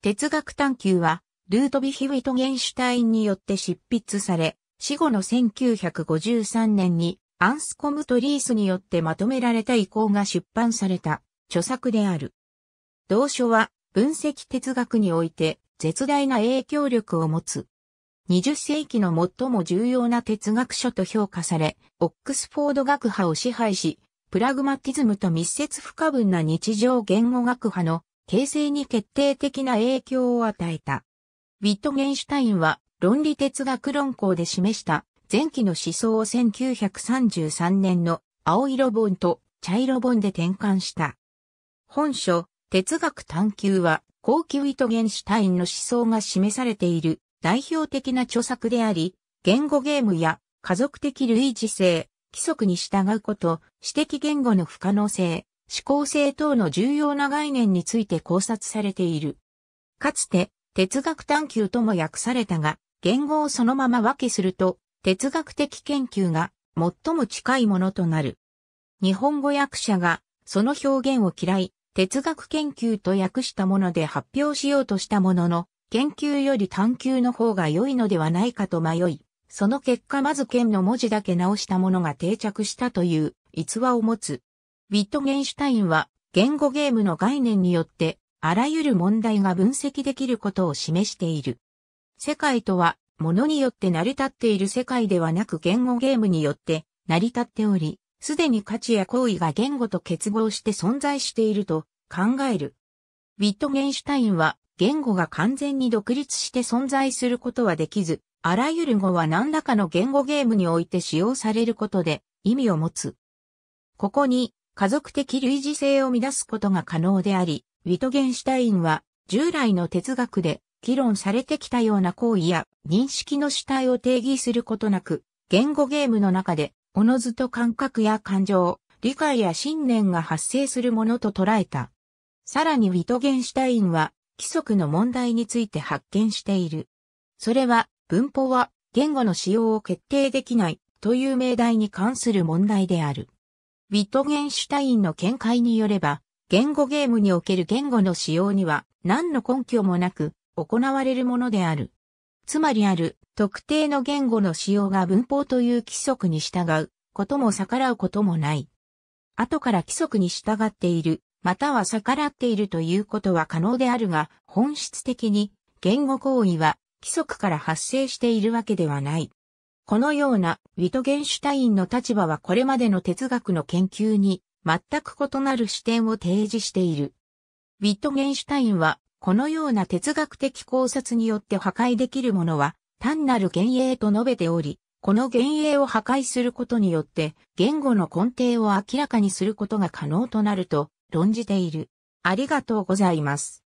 哲学探求は、ルートビヒウィトゲンシュタインによって執筆され、死後の1953年にアンスコムとリースによってまとめられた遺構が出版された著作である。同書は分析哲学において絶大な影響力を持つ。20世紀の最も重要な哲学書と評価され、オックスフォード学派を支配し、プラグマティズムと密接不可分な日常言語学派の形成に決定的な影響を与えた。ウィットゲンシュタインは論理哲学論考で示した前期の思想を1933年の青色本と茶色本で転換した。本書、哲学探求は後期ウィトゲンシュタインの思想が示されている代表的な著作であり、言語ゲームや家族的類似性、規則に従うこと、私的言語の不可能性、指向性等の重要な概念について考察されている。かつて、哲学探求とも訳されたが、言語をそのまま分けすると、哲学的研究が最も近いものとなる。日本語訳者が、その表現を嫌い、哲学研究と訳したもので発表しようとしたものの、研究より探求の方が良いのではないかと迷い、その結果まず剣の文字だけ直したものが定着したという逸話を持つ。ウィットゲンシュタインは言語ゲームの概念によってあらゆる問題が分析できることを示している。世界とは物によって成り立っている世界ではなく言語ゲームによって成り立っており、すでに価値や行為が言語と結合して存在していると考える。ウィットゲンシュタインは言語が完全に独立して存在することはできず、あらゆる語は何らかの言語ゲームにおいて使用されることで意味を持つ。ここに家族的類似性を乱すことが可能であり、ウィトゲンシュタインは従来の哲学で議論されてきたような行為や認識の主体を定義することなく、言語ゲームの中で、おのずと感覚や感情、理解や信念が発生するものと捉えた。さらにウィトゲンシュタインは、規則の問題について発見している。それは、文法は言語の使用を決定できないという命題に関する問題である。ウィットゲンシュタインの見解によれば、言語ゲームにおける言語の使用には何の根拠もなく行われるものである。つまりある特定の言語の使用が文法という規則に従うことも逆らうこともない。後から規則に従っている、または逆らっているということは可能であるが、本質的に言語行為は規則から発生しているわけではない。このようなウィトゲンシュタインの立場はこれまでの哲学の研究に全く異なる視点を提示している。ウィトゲンシュタインはこのような哲学的考察によって破壊できるものは単なる幻影と述べており、この幻影を破壊することによって言語の根底を明らかにすることが可能となると論じている。ありがとうございます。